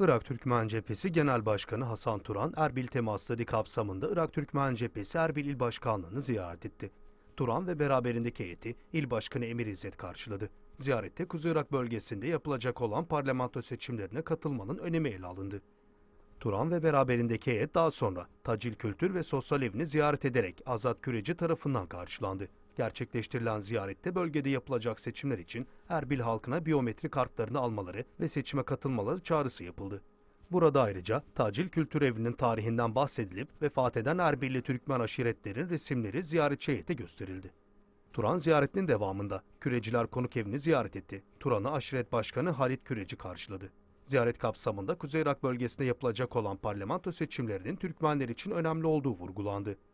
Irak Türkmen Cephesi Genel Başkanı Hasan Turan, Erbil temasları kapsamında Irak Türkmen Cephesi Erbil İl Başkanlığı'nı ziyaret etti. Turan ve beraberindeki heyeti İl Başkanı Emir İzzet karşıladı. Ziyarette Kuzey Irak bölgesinde yapılacak olan parlamento seçimlerine katılmanın önemi ele alındı. Turan ve beraberindeki heyet daha sonra Tacil Kültür ve Sosyal Evini ziyaret ederek Azat Küreci tarafından karşılandı. Gerçekleştirilen ziyarette bölgede yapılacak seçimler için Erbil halkına biyometri kartlarını almaları ve seçime katılmaları çağrısı yapıldı. Burada ayrıca Tacil Kültür Evi'nin tarihinden bahsedilip vefat eden Erbilli Türkmen aşiretlerin resimleri ziyaretçi heyete gösterildi. Turan ziyaretinin devamında Küreciler konuk evini ziyaret etti. Turan'ı aşiret başkanı Halit Küreci karşıladı. Ziyaret kapsamında Kuzey Irak bölgesinde yapılacak olan parlamento seçimlerinin Türkmenler için önemli olduğu vurgulandı.